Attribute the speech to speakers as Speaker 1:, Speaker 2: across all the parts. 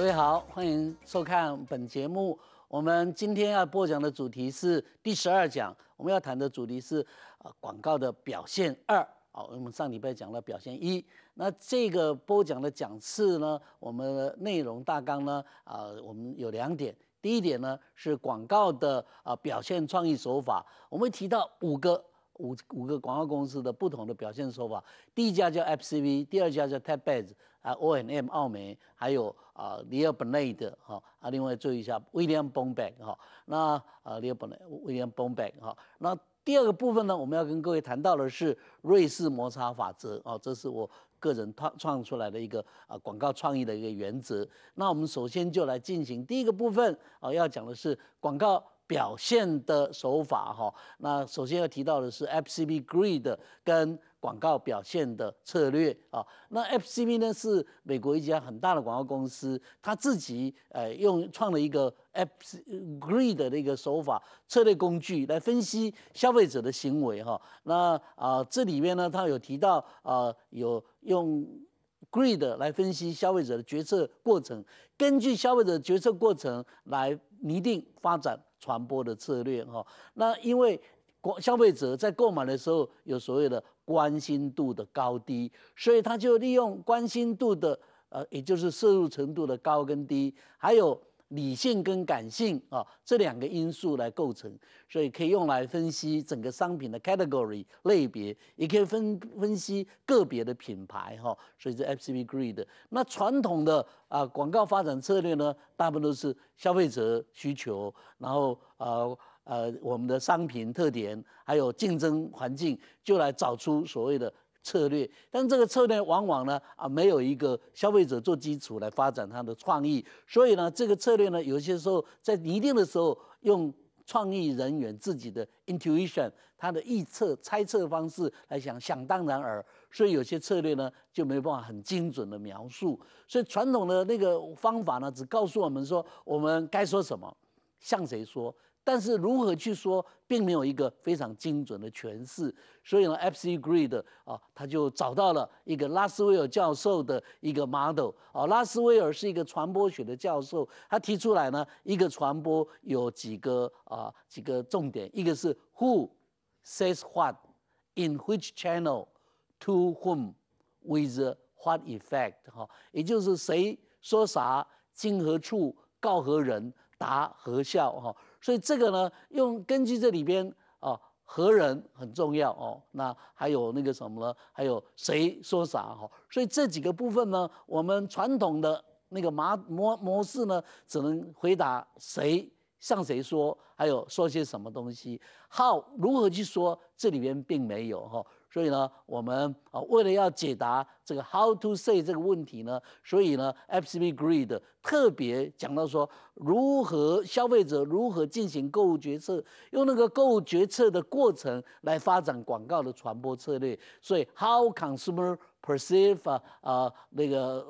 Speaker 1: 各位好，欢迎收看本节目。我们今天要播讲的主题是第十二讲，我们要谈的主题是啊广告的表现二。好，我们上礼拜讲了表现一，那这个播讲的讲次呢，我们内容大纲呢啊，我们有两点。第一点呢是广告的啊表现创意手法，我们提到五个。五五个广告公司的不同的表现手法，第一家叫 F C V，第二家叫 Tabads 啊，O M 澳美，还有啊，Leibnay 的哈啊，另外注意一下 William Bonbank 哈，那啊 Leibnay William Bonbank 哈，那第二个部分呢，我们要跟各位谈到的是瑞士摩擦法则哦，这是我个人创创出来的一个啊广告创意的一个原则。那我们首先就来进行第一个部分啊，要讲的是广告。表现的手法哈，那首先要提到的是 f c B Greed 跟广告表现的策略啊。那 f c B 呢是美国一家很大的广告公司，他自己诶用创了一个 F Greed 的一个手法策略工具来分析消费者的行为哈。那啊这里面呢，他有提到啊，有用 Greed 来分析消费者的决策过程，根据消费者决策过程来。拟定发展传播的策略哈，那因为光消费者在购买的时候有所谓的关心度的高低，所以他就利用关心度的呃，也就是摄入程度的高跟低，还有。理性跟感性啊，这两个因素来构成，所以可以用来分析整个商品的 category 类别，也可以分分析个别的品牌哈。所以这 F C B greed，那传统的啊广告发展策略呢，大部分都是消费者需求，然后呃呃我们的商品特点，还有竞争环境，就来找出所谓的。策略，但这个策略往往呢啊没有一个消费者做基础来发展他的创意，所以呢这个策略呢有些时候在拟定的时候用创意人员自己的 intuition，他的预测猜测方式来想想当然而，所以有些策略呢就没有办法很精准的描述，所以传统的那个方法呢只告诉我们说我们该说什么，向谁说。但是如何去说，并没有一个非常精准的诠释。所以呢 f p g r i e d 啊，他就找到了一个拉斯威尔教授的一个 model。啊，拉斯威尔是一个传播学的教授，他提出来呢，一个传播有几个啊几个重点，一个是 Who says what in which channel to whom with what effect。哈，也就是谁说啥经何处告何人达何效。哈。所以这个呢，用根据这里边啊，何人很重要哦。那还有那个什么呢？还有谁说啥哈？所以这几个部分呢，我们传统的那个麻模模式呢，只能回答谁向谁说，还有说些什么东西好，如何去说，这里边并没有哈。所以呢，我们啊，为了要解答这个 “how to say” 这个问题呢，所以呢，F.C.B. Grid 特别讲到说，如何消费者如何进行购物决策，用那个购物决策的过程来发展广告的传播策略。所以，how c o n s u m e r perceive 啊那个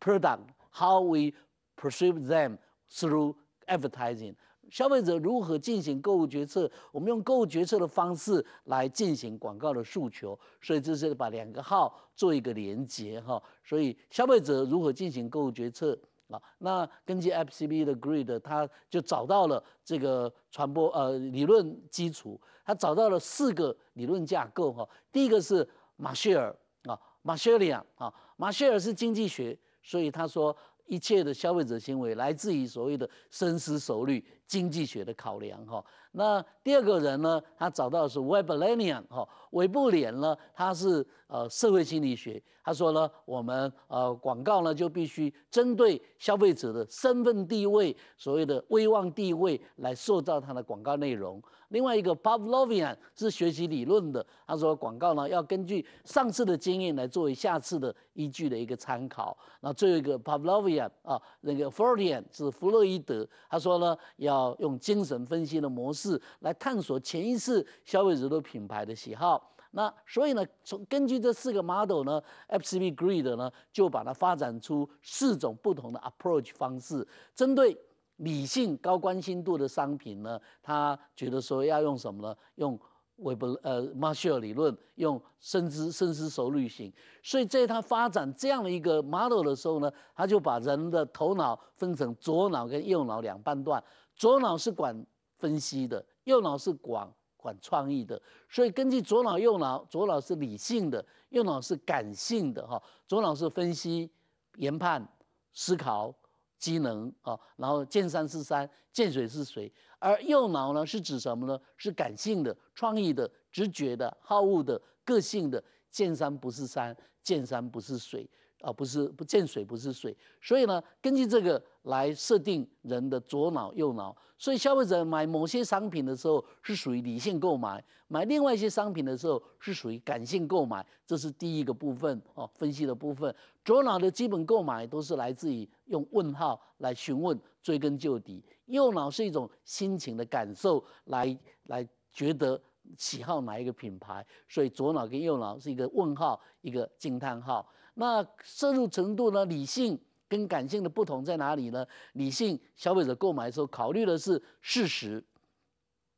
Speaker 1: product，how we perceive them through advertising。消费者如何进行购物决策？我们用购物决策的方式来进行广告的诉求，所以这是把两个号做一个连接哈。所以消费者如何进行购物决策啊？那根据 F C B 的 Grid，它就找到了这个传播呃理论基础，它找到了四个理论架构哈。第一个是马歇尔啊，马歇尔啊，马歇尔是经济学，所以他说。一切的消费者行为来自于所谓的深思熟虑、经济学的考量，哈。那第二个人呢，他找到的是 Webb l i n i a n 哈，韦布脸呢，他是呃社会心理学，他说呢，我们呃广告呢就必须针对消费者的身份地位，所谓的威望地位来塑造他的广告内容。另外一个 Pavlovian 是学习理论的，他说广告呢要根据上次的经验来作为下次的依据的一个参考。那最后一个 Pavlovian 啊，那个 Freudian 是弗洛伊德，他说呢要用精神分析的模式。是来探索潜意识消费者的品牌的喜好。那所以呢，从根据这四个 model 呢，F C B Grid 呢，就把它发展出四种不同的 approach 方式。针对理性高关心度的商品呢，他觉得说要用什么呢？用 w e b 呃 m a r h a l 理论，用深思深思熟虑型。所以在他发展这样的一个 model 的时候呢，他就把人的头脑分成左脑跟右脑两半段，左脑是管分析的右脑是管管创意的，所以根据左脑右脑，左脑是理性的，右脑是感性的哈。左脑是分析、研判、思考机能啊，然后见山是山，见水是水。而右脑呢是指什么呢？是感性的、创意的、直觉的、好物的、个性的，见山不是山，见山不是水。啊，不是不见水，不是水。所以呢，根据这个来设定人的左脑、右脑。所以消费者买某些商品的时候是属于理性购买，买另外一些商品的时候是属于感性购买。这是第一个部分哦，分析的部分。左脑的基本购买都是来自于用问号来询问、追根究底；右脑是一种心情的感受，来来觉得喜好哪一个品牌。所以左脑跟右脑是一个问号，一个惊叹号。那摄入程度呢？理性跟感性的不同在哪里呢？理性消费者购买的时候考虑的是事实、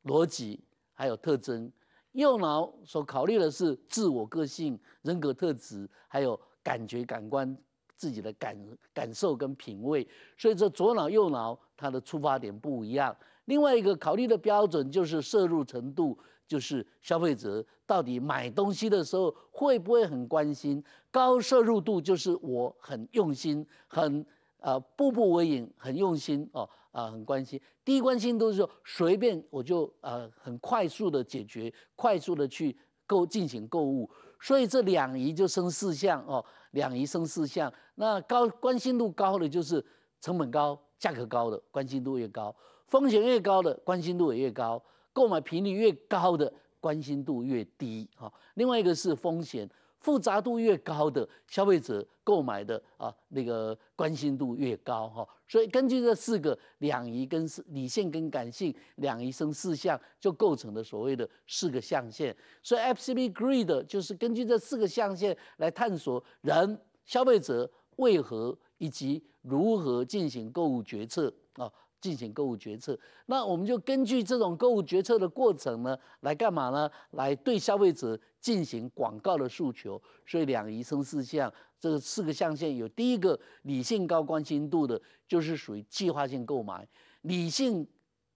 Speaker 1: 逻辑，还有特征；右脑所考虑的是自我个性、人格特质，还有感觉、感官自己的感感受跟品味。所以这左脑、右脑它的出发点不一样。另外一个考虑的标准就是摄入程度。就是消费者到底买东西的时候会不会很关心？高摄入度就是我很用心，很呃步步为营，很用心哦啊很关心。低关心都是说随便我就呃很快速的解决，快速的去购进行购物。所以这两仪就生四项哦，两仪生四项。那高关心度高的就是成本高、价格高的关心度越高，风险越高的关心度也越高。购买频率越高的关心度越低，哈。另外一个是风险复杂度越高的消费者购买的啊那个关心度越高，哈。所以根据这四个两仪跟理性跟感性两仪生四项，就构成了所谓的四个象限。所以 FCB Green 就是根据这四个象限来探索人消费者为何以及如何进行购物决策啊。进行购物决策，那我们就根据这种购物决策的过程呢，来干嘛呢？来对消费者进行广告的诉求。所以两仪生四象，这四个象限有第一个理性高关心度的，就是属于计划性购买；理性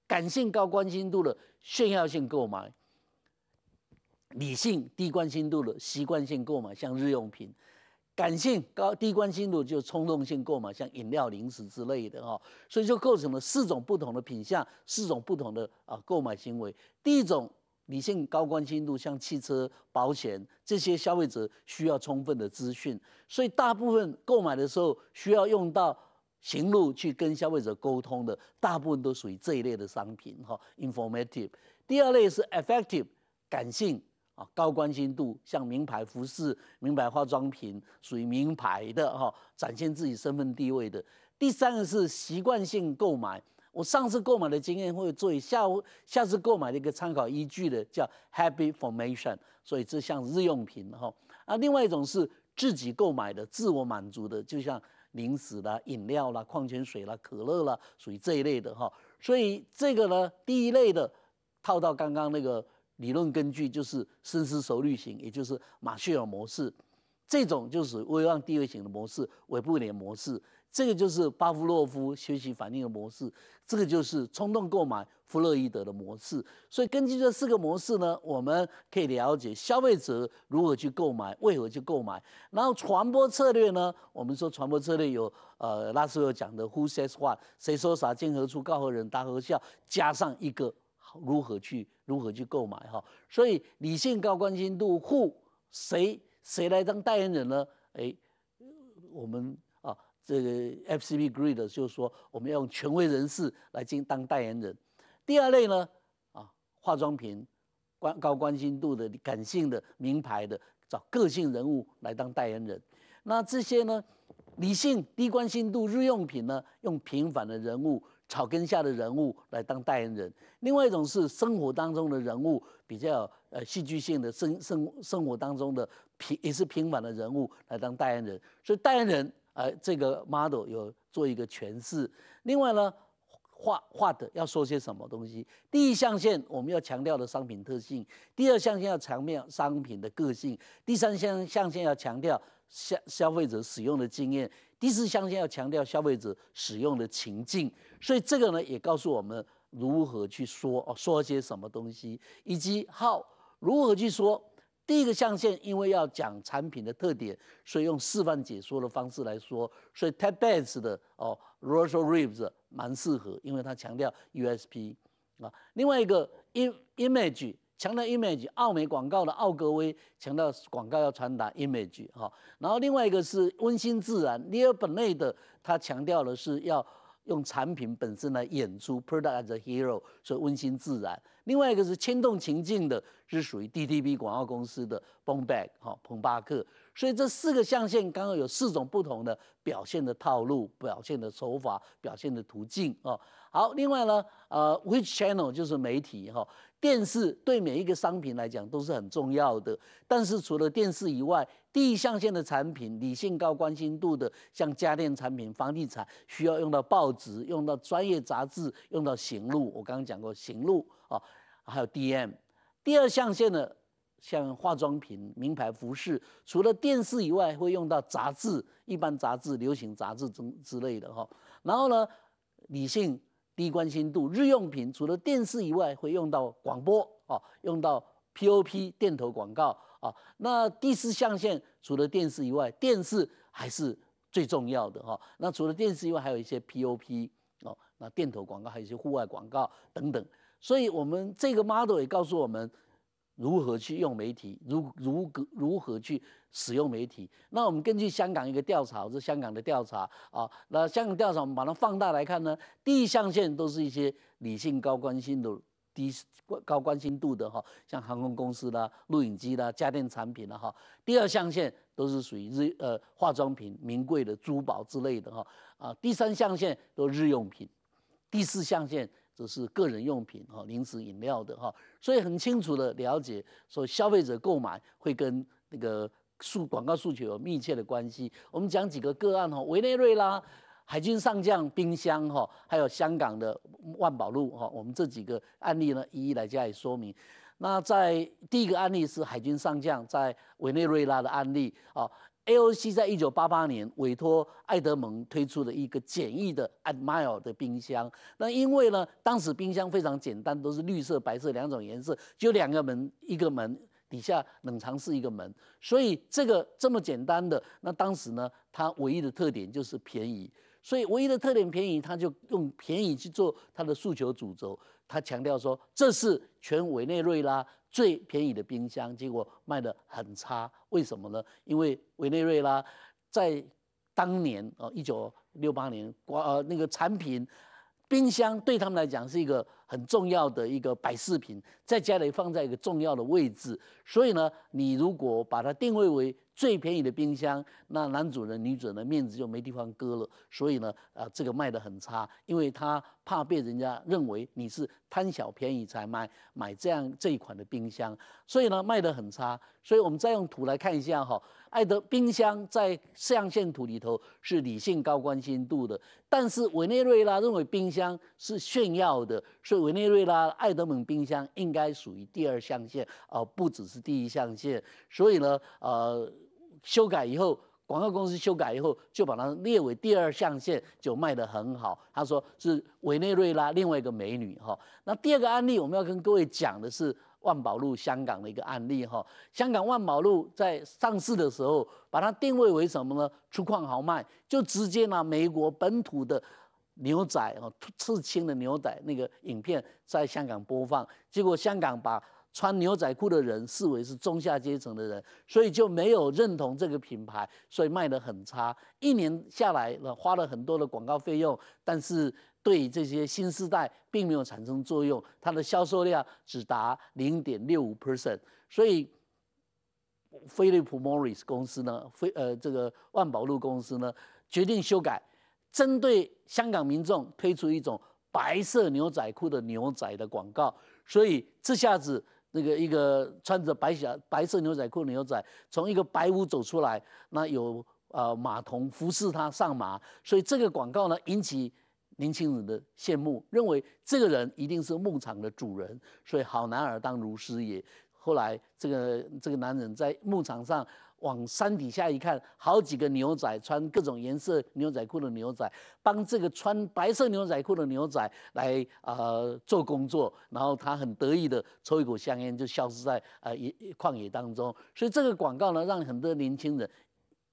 Speaker 1: 感性高关心度的炫耀性购买；理性低关心度的习惯性购买，像日用品。感性高低关心度就冲动性购买，像饮料、零食之类的哈，所以就构成了四种不同的品相，四种不同的啊购买行为。第一种理性高关心度，像汽车、保险这些消费者需要充分的资讯，所以大部分购买的时候需要用到行路去跟消费者沟通的，大部分都属于这一类的商品哈。Informative。第二类是 e f f e c t i v e 感性。啊，高关心度像名牌服饰、名牌化妆品，属于名牌的哈，展现自己身份地位的。第三个是习惯性购买，我上次购买的经验会作为下下次购买的一个参考依据的，叫 habit formation。所以这像日用品哈，啊，另外一种是自己购买的、自我满足的，就像零食啦、饮料啦、矿泉水啦、可乐啦，属于这一类的哈。所以这个呢，第一类的套到刚刚那个。理论根据就是深思熟虑型，也就是马歇尔模式；这种就是威望地位型的模式，韦布脸模式；这个就是巴甫洛夫学习反应的模式；这个就是冲动购买，弗洛伊德的模式。所以根据这四个模式呢，我们可以了解消费者如何去购买，为何去购买。然后传播策略呢，我们说传播策略有呃拉斯维尔讲的 H o S Y，谁说啥进何处告何人答何笑，加上一个。如何去如何去购买哈？所以理性高关心度护谁谁来当代言人呢？哎，我们啊，这个 F C B g r e e d 就是说我们要用权威人士来进当代言人。第二类呢啊，化妆品关高关心度的感性的名牌的，找个性人物来当代言人。那这些呢，理性低关心度日用品呢，用平凡的人物。草根下的人物来当代言人，另外一种是生活当中的人物比较呃戏剧性的生生生活当中的平也是平凡的人物来当代言人，所以代言人呃这个 model 有做一个诠释。另外呢，话话的要说些什么东西？第一象限我们要强调的商品特性，第二象限要强调商品的个性，第三象象限要强调消消费者使用的经验。第四象限要强调消费者使用的情境，所以这个呢也告诉我们如何去说哦，说些什么东西，以及 how 如何去说。第一个象限因为要讲产品的特点，所以用示范解说的方式来说，所以 Tabbeds 的哦，Roche Ribs 蛮适合，因为它强调 U S P 啊。另外一个 Image。强调 image，奥美广告的奥格威强调广告要传达 image 哈，然后另外一个是温馨自然 n e u b e r e 的他强调的是要用产品本身来演出 product as hero，所以温馨自然。另外一个是牵动情境的，是属于 d t b 广告公司的 b o m b a c k 哈，彭巴克。所以这四个象限刚好有四种不同的表现的套路、表现的手法、表现的途径哦。好，另外呢，呃，which channel 就是媒体哈。电视对每一个商品来讲都是很重要的，但是除了电视以外，第一象限的产品理性高关心度的，像家电产品、房地产，需要用到报纸、用到专业杂志、用到行路。我刚刚讲过行路哦，还有 DM。第二象限的像化妆品、名牌服饰，除了电视以外，会用到杂志，一般杂志、流行杂志之之类的哈。然后呢，理性。低关心度日用品，除了电视以外，会用到广播哦，用到 POP 电头广告啊。那第四象限除了电视以外，电视还是最重要的哈。那除了电视以外，还有一些 POP 哦，那电头广告，还有一些户外广告等等。所以我们这个 model 也告诉我们。如何去用媒体？如如何如何去使用媒体？那我们根据香港一个调查，这香港的调查啊，那香港调查我们把它放大来看呢，第一象限都是一些理性高关心度、低高关心度的哈，像航空公司啦、录影机啦、家电产品啦哈。第二象限都是属于日呃化妆品、名贵的珠宝之类的哈啊。第三象限都日用品，第四象限。这是个人用品哈，零食饮料的哈，所以很清楚的了解说消费者购买会跟那个诉广告诉求有密切的关系。我们讲几个个案哈，委内瑞拉海军上将冰箱哈，还有香港的万宝路哈，我们这几个案例呢，一一来加以说明。那在第一个案例是海军上将在委内瑞拉的案例啊。AOC 在一九八八年委托爱德蒙推出了一个简易的 a d m i r e 的冰箱。那因为呢，当时冰箱非常简单，都是绿色、白色两种颜色，就两个门，一个门底下冷藏室一个门。所以这个这么简单的，那当时呢，它唯一的特点就是便宜。所以唯一的特点便宜，它就用便宜去做它的诉求主轴。它强调说，这是全委内瑞拉。最便宜的冰箱，结果卖的很差，为什么呢？因为委内瑞拉在当年哦，一九六八年，呃，那个产品冰箱对他们来讲是一个很重要的一个摆饰品，在家里放在一个重要的位置，所以呢，你如果把它定位为。最便宜的冰箱，那男主人、女主人的面子就没地方搁了，所以呢，啊，这个卖得很差，因为他怕被人家认为你是贪小便宜才买买这样这一款的冰箱，所以呢卖得很差。所以我们再用图来看一下哈，爱德冰箱在象限图里头是理性高关心度的，但是委内瑞拉认为冰箱是炫耀的，所以委内瑞拉爱德蒙冰箱应该属于第二象限，而不只是第一象限，所以呢，呃。修改以后，广告公司修改以后，就把它列为第二象限，就卖得很好。他说是委内瑞拉另外一个美女哈。那第二个案例，我们要跟各位讲的是万宝路香港的一个案例哈。香港万宝路在上市的时候，把它定位为什么呢？粗犷豪迈，就直接拿美国本土的牛仔哈，刺青的牛仔那个影片在香港播放，结果香港把。穿牛仔裤的人视为是中下阶层的人，所以就没有认同这个品牌，所以卖的很差。一年下来呢，花了很多的广告费用，但是对这些新时代并没有产生作用。它的销售量只达零点六五 percent。所以，菲利普莫里斯公司呢，菲呃这个万宝路公司呢，决定修改，针对香港民众推出一种白色牛仔裤的牛仔的广告。所以这下子。那个一个穿着白小白色牛仔裤牛仔从一个白屋走出来，那有啊马童服侍他上马，所以这个广告呢引起年轻人的羡慕，认为这个人一定是牧场的主人，所以好男儿当如斯也。后来这个这个男人在牧场上。往山底下一看，好几个牛仔穿各种颜色牛仔裤的牛仔，帮这个穿白色牛仔裤的牛仔来呃做工作，然后他很得意的抽一口香烟，就消失在呃一旷野当中。所以这个广告呢，让很多年轻人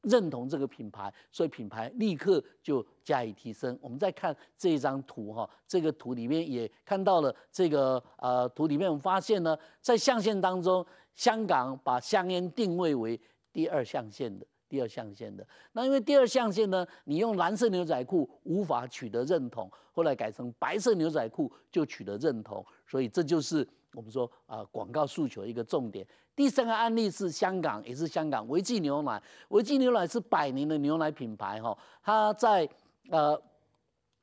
Speaker 1: 认同这个品牌，所以品牌立刻就加以提升。我们再看这张图哈，这个图里面也看到了这个呃图里面，我们发现呢，在象限当中，香港把香烟定位为。第二象限的，第二象限的。那因为第二象限呢，你用蓝色牛仔裤无法取得认同，后来改成白色牛仔裤就取得认同，所以这就是我们说啊，广告诉求一个重点。第三个案例是香港，也是香港维记牛奶。维记牛奶是百年的牛奶品牌哈，他在呃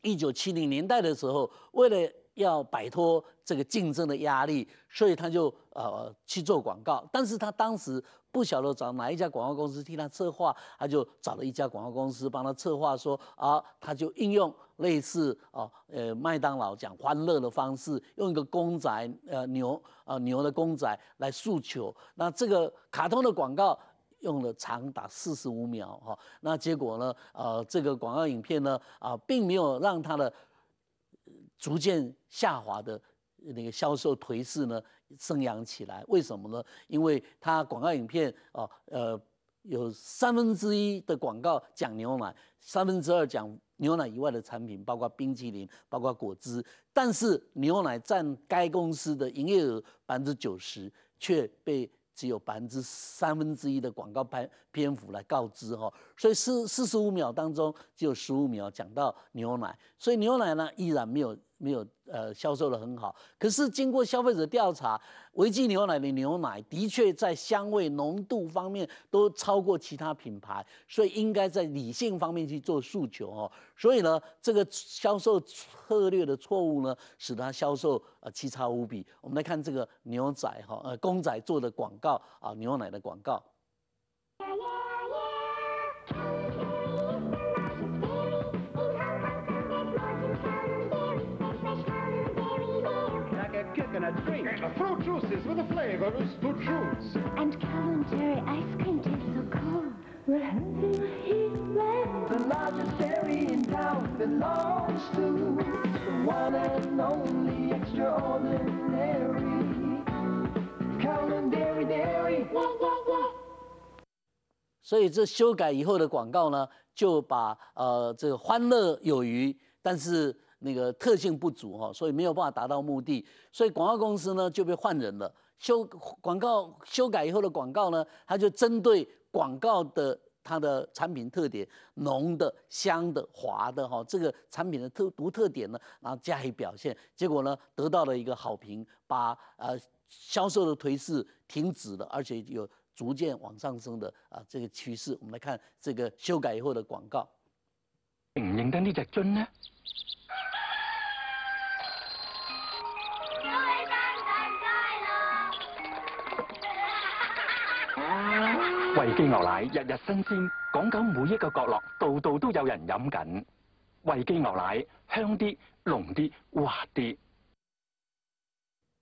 Speaker 1: 一九七零年代的时候，为了要摆脱这个竞争的压力，所以他就呃去做广告，但是他当时。不晓得找哪一家广告公司替他策划，他就找了一家广告公司帮他策划，说啊，他就应用类似哦，呃，麦当劳讲欢乐的方式，用一个公仔，呃，牛啊，牛的公仔来诉求。那这个卡通的广告用了长达四十五秒，哈，那结果呢，呃，这个广告影片呢，啊，并没有让它的逐渐下滑的那个销售颓势呢。盛扬起来，为什么呢？因为它广告影片哦，呃，有三分之一的广告讲牛奶，三分之二讲牛奶以外的产品，包括冰淇淋，包括果汁。但是牛奶占该公司的营业额百分之九十，却被只有百分之三分之一的广告篇篇幅来告知哈。所以四四十五秒当中，只有十五秒讲到牛奶，所以牛奶呢依然没有。没有呃销售的很好，可是经过消费者调查，维基牛奶的牛奶的确在香味、浓度方面都超过其他品牌，所以应该在理性方面去做诉求哦。所以呢，这个销售策略的错误呢，使它销售呃奇差无比。我们来看这个牛仔哈呃公仔做的广告啊，牛奶的广告。所以这修改以后的广告呢，就把呃这个欢乐有余，但是。那个特性不足哈，所以没有办法达到目的，所以广告公司呢就被换人了。修广告修改以后的广告呢，它就针对广告的它的产品特点，浓的、香的、滑的哈，这个产品的特独特点呢，然后加以表现。结果呢，得到了一个好评，把呃销售的颓势停止了，而且有逐渐往上升的啊这个趋势。我们来看这个修改以后的广告。认唔认得呢只樽呢？维基牛奶日日新鲜，讲紧每一个角落，度度都有人饮紧。维基牛奶香啲，浓啲，滑啲。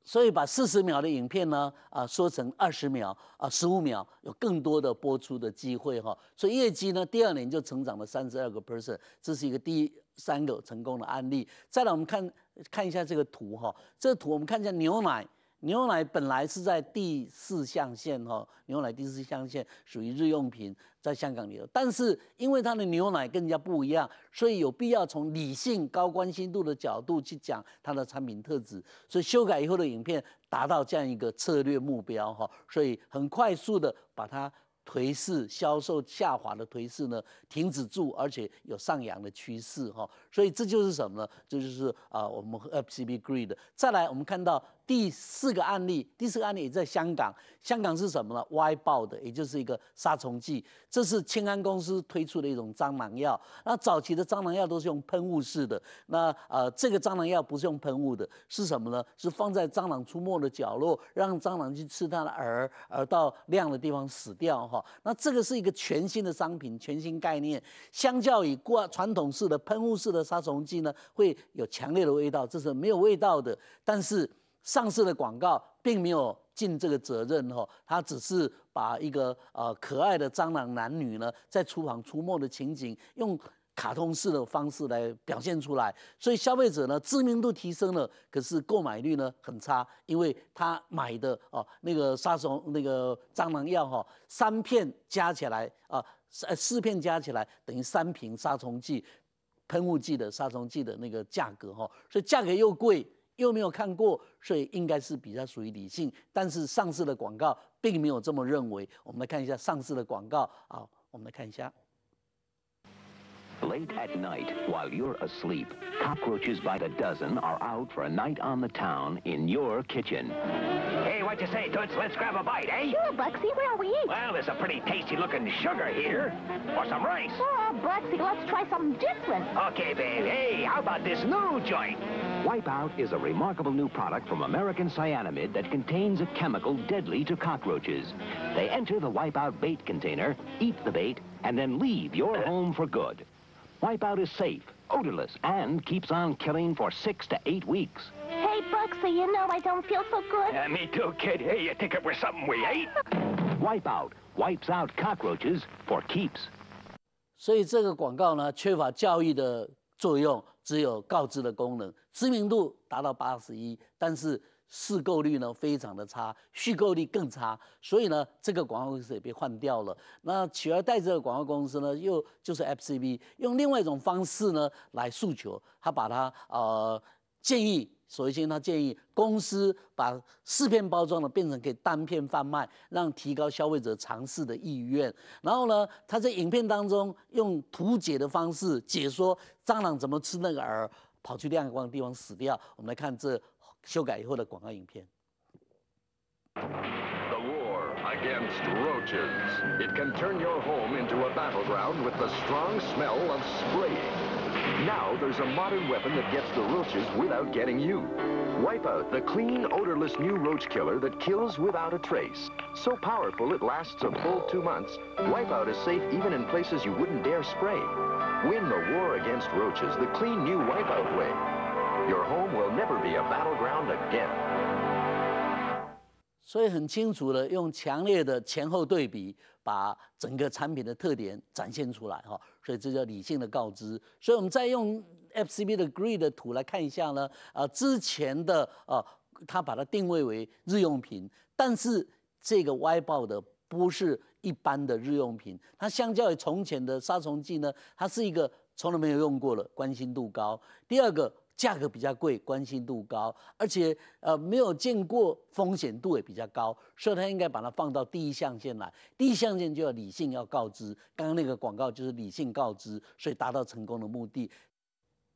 Speaker 1: 所以把四十秒的影片呢，啊，缩成二十秒，啊，十五秒，有更多的播出的机会哈。所以业绩呢，第二年就成长了三十二个 percent，这是一个第三个成功的案例。再来，我们看看一下这个图哈，这个图我们看一下牛奶。牛奶本来是在第四象限哈，牛奶第四象限属于日用品，在香港里头。但是因为它的牛奶更加不一样，所以有必要从理性高关心度的角度去讲它的产品特质。所以修改以后的影片达到这样一个策略目标哈，所以很快速的把它颓势销售下滑的颓势呢停止住，而且有上扬的趋势哈。所以这就是什么呢？这就是啊，我们 F C B g r e e d 的。再来，我们看到。第四个案例，第四个案例也在香港，香港是什么呢歪爆的，也就是一个杀虫剂。这是清安公司推出的一种蟑螂药。那早期的蟑螂药都是用喷雾式的，那呃，这个蟑螂药不是用喷雾的，是什么呢？是放在蟑螂出没的角落，让蟑螂去吃它的饵，饵到亮的地方死掉哈。那这个是一个全新的商品，全新概念。相较于过传统式的喷雾式的杀虫剂呢，会有强烈的味道，这是没有味道的，但是。上市的广告并没有尽这个责任哈，他只是把一个呃可爱的蟑螂男女呢在厨房出没的情景，用卡通式的方式来表现出来，所以消费者呢知名度提升了，可是购买率呢很差，因为他买的哦那个杀虫那个蟑螂药哈，三片加起来啊四四片加起来等于三瓶杀虫剂喷雾剂的杀虫剂的那个价格哈，所以价格又贵。又没有看过，所以应该是比较属于理性。但是上市的广告并没有这么认为。我们来看一下上市的广告啊，我们来看一下。Late at night, while you're asleep, cockroaches by the dozen are out for a night on the town in your kitchen. Hey, what you say, Toots? Let's grab a bite, eh? Sure, Buxy. Where are we Well, there's a pretty tasty-looking sugar here. Or some rice. Oh, Buxy, let's try something different. Okay, babe. Hey, how about this new joint? Wipeout is a remarkable new product from American Cyanamid that contains a chemical deadly to cockroaches. They enter the Wipeout bait container, eat the bait, and then leave your home for good. Wipeout is safe, odorless, and keeps on killing for six to eight weeks. Hey, Buxley, you know I don't feel so good. Yeah, me too, kid. Hey, you think it was something we ate? Wipeout wipes out cockroaches for keeps. 所以这个广告呢，缺乏教育的作用，只有告知的功能，知名度达到八十一，但是市购率呢非常的差，续购率更差，所以呢这个广告公司也被换掉了。那取而代之的广告公司呢，又就是 F C B 用另外一种方式呢来诉求，他把它呃建议，首先他建议公司把四片包装呢变成可以单片贩卖，让提高消费者尝试的意愿。然后呢他在影片当中用图解的方式解说蟑螂怎么吃那个饵，跑去亮光的地方死掉。我们来看这。修改以后的广告影片。The war against roaches. It can turn your home into a battleground with the strong smell of spraying. Now there's a modern weapon that gets the roaches without getting you. Wipe out the clean, odorless new roach killer that kills without a trace. So powerful it lasts a full two months. Wipeout is safe even in places you wouldn't dare spray. Win the war against roaches the clean new Wipeout way. your home battleground never be will again. a 所以很清楚的，用强烈的前后对比，把整个产品的特点展现出来哈。所以这叫理性的告知。所以我们再用 F C B 的 Green 的图来看一下呢。啊，之前的啊，他把它定位为日用品，但是这个 Y 报的不是一般的日用品，它相较于从前的杀虫剂呢，它是一个从来没有用过的，关心度高。第二个。价格比较贵，关心度高，而且呃没有见过，风险度也比较高，所以它应该把它放到第一象限来。第一象限就要理性，要告知。刚刚那个广告就是理性告知，所以达到成功的目的。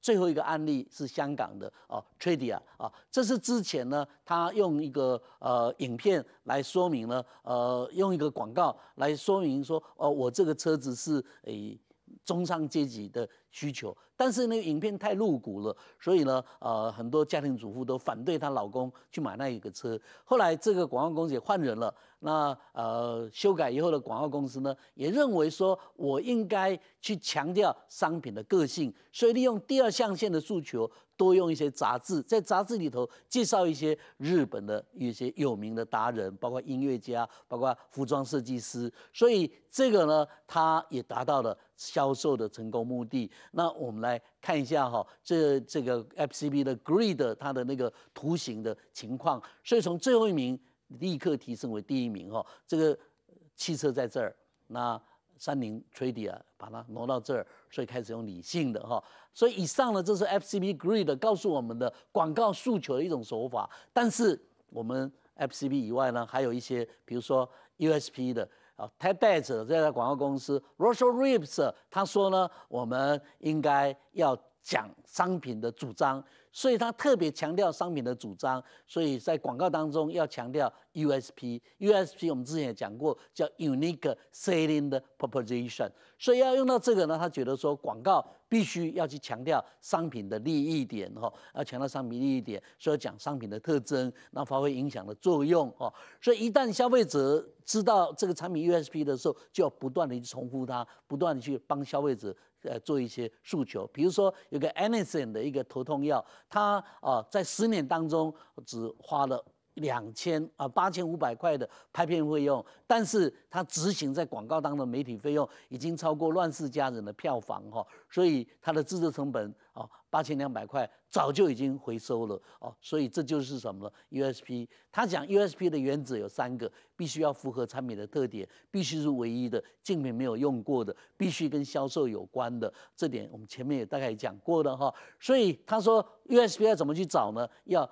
Speaker 1: 最后一个案例是香港的哦 t r a d i a 啊，这是之前呢，他用一个呃影片来说明呢，呃用一个广告来说明说，呃我这个车子是诶中上阶级的。需求，但是那个影片太露骨了，所以呢，呃，很多家庭主妇都反对她老公去买那一个车。后来这个广告公司也换人了，那呃，修改以后的广告公司呢，也认为说，我应该去强调商品的个性，所以利用第二象限的诉求，多用一些杂志，在杂志里头介绍一些日本的一些有名的达人，包括音乐家，包括服装设计师，所以这个呢，他也达到了销售的成功目的。那我们来看一下哈，这这个 F C B 的 Grid 它的那个图形的情况，所以从最后一名立刻提升为第一名哈，这个汽车在这儿，那三菱 t r a d e 啊，把它挪到这儿，所以开始用理性的哈，所以以上呢，这是 F C B Grid 告诉我们的广告诉求的一种手法，但是我们 F C B 以外呢，还有一些比如说 U S P 的。t e d Bates 这家广告公司，Russell Reeves 他说呢，我们应该要。讲商品的主张，所以他特别强调商品的主张，所以在广告当中要强调 U S P。U S P 我们之前也讲过，叫 Unique Selling Proposition。所以要用到这个呢，他觉得说广告必须要去强调商品的利益点哈，要强调商品利益点，所以讲商品的特征，然发挥影响的作用哦。所以一旦消费者知道这个产品 U S P 的时候，就要不断的重复它，不断的去帮消费者。呃，做一些诉求，比如说有个阿司匹林的一个头痛药，它啊，在十年当中只花了。两千啊，八千五百块的拍片费用，但是他执行在广告当的媒体费用已经超过《乱世佳人》的票房哈，所以他的制作成本啊，八千两百块早就已经回收了哦，所以这就是什么呢 u s p 他讲 USP 的原则有三个，必须要符合产品的特点，必须是唯一的，竞品没有用过的，必须跟销售有关的，这点我们前面也大概讲过的哈，所以他说 USP 要怎么去找呢？要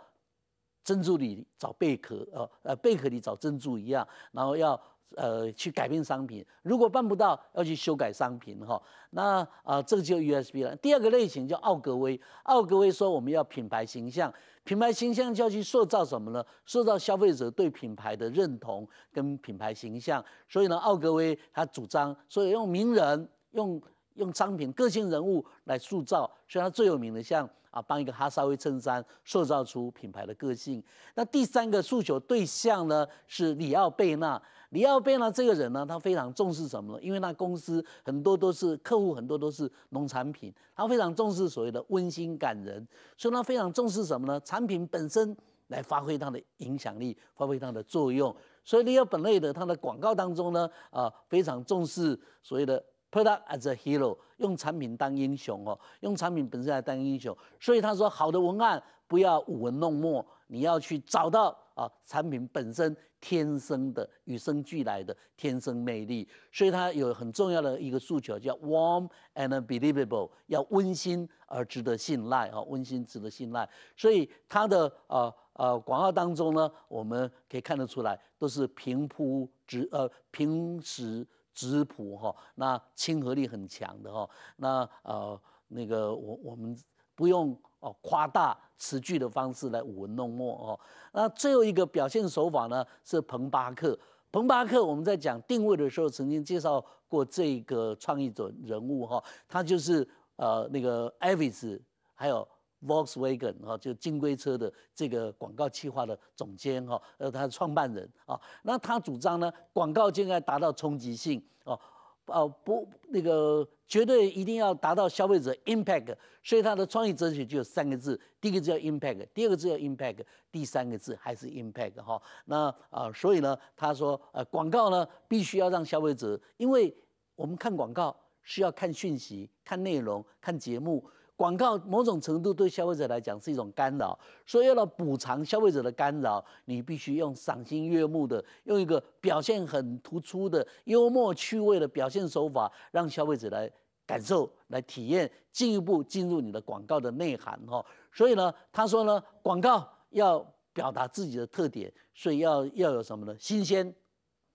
Speaker 1: 珍珠里找贝壳，呃呃，贝壳里找珍珠一样，然后要呃去改变商品，如果办不到，要去修改商品哈。那啊，这个就 USB 了。第二个类型叫奥格威，奥格威说我们要品牌形象，品牌形象就要去塑造什么呢？塑造消费者对品牌的认同跟品牌形象。所以呢，奥格威他主张，所以用名人用。用商品、个性人物来塑造，所以他最有名的像啊，帮一个哈萨威衬衫塑造出品牌的个性。那第三个诉求对象呢是里奥贝纳。里奥贝纳这个人呢，他非常重视什么呢？因为那公司很多都是客户，很多都是农产品，他非常重视所谓的温馨感人，所以他非常重视什么呢？产品本身来发挥它的影响力，发挥它的作用。所以里奥本类的他的广告当中呢，啊，非常重视所谓的。Put u t as a hero，用产品当英雄哦，用产品本身来当英雄。所以他说，好的文案不要舞文弄墨，你要去找到啊产品本身天生的、与生俱来的天生魅力。所以他有很重要的一个诉求，叫 warm and believable，要温馨而值得信赖啊，温馨值得信赖。所以他的呃呃广告当中呢，我们可以看得出来，都是平铺直呃平实。质朴哈，那亲和力很强的哈，那呃那个我我们不用哦夸大词句的方式来舞文弄墨哦，那最后一个表现手法呢是彭巴克，彭巴克我们在讲定位的时候曾经介绍过这个创意者人物哈，他就是呃那个艾维斯还有。Volkswagen 哈，就金龟车的这个广告企划的总监哈，呃，他创办人啊，那他主张呢，广告就应该达到冲击性哦，啊、不，那个绝对一定要达到消费者 impact，所以他的创意哲学就有三个字，第一个字叫 impact，第二个字叫 impact，第三个字还是 impact 哈，那啊，所以呢，他说呃，广告呢，必须要让消费者，因为我们看广告是要看讯息、看内容、看节目。广告某种程度对消费者来讲是一种干扰，所以要补偿消费者的干扰，你必须用赏心悦目的、用一个表现很突出的幽默趣味的表现手法，让消费者来感受、来体验，进一步进入你的广告的内涵。哈，所以呢，他说呢，广告要表达自己的特点，所以要要有什么呢？新鲜、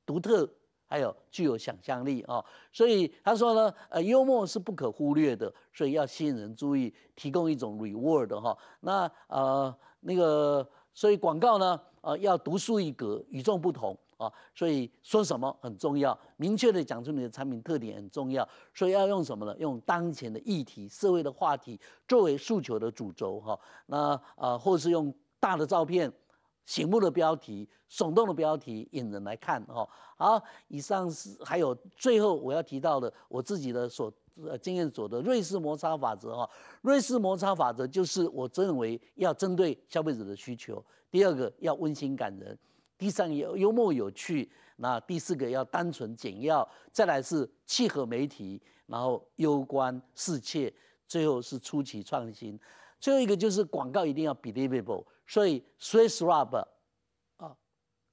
Speaker 1: 独特。还有具有想象力哦，所以他说呢，呃，幽默是不可忽略的，所以要吸引人注意，提供一种 reward 哈。那呃那个，所以广告呢，呃，要独树一格，与众不同啊。所以说什么很重要，明确的讲出你的产品特点很重要。所以要用什么呢？用当前的议题、社会的话题作为诉求的主轴哈。那呃，或是用大的照片。醒目的标题，耸动的标题，引人来看哦。好，以上是还有最后我要提到的，我自己的所经验所得瑞士摩擦法则哈。瑞士摩擦法则就是我认为要针对消费者的需求，第二个要温馨感人，第三个幽默有趣，那第四个要单纯简要，再来是契合媒体，然后攸关世切，最后是出奇创新，最后一个就是广告一定要 believable。所以 Swiss rub 啊，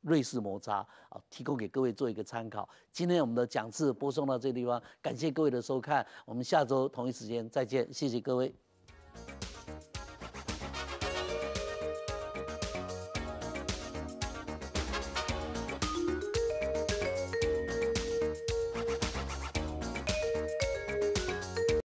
Speaker 1: 瑞士摩擦啊，提供给各位做一个参考。今天我们的讲次播送到这地方，感谢各位的收看，我们下周同一时间再见，谢谢各位。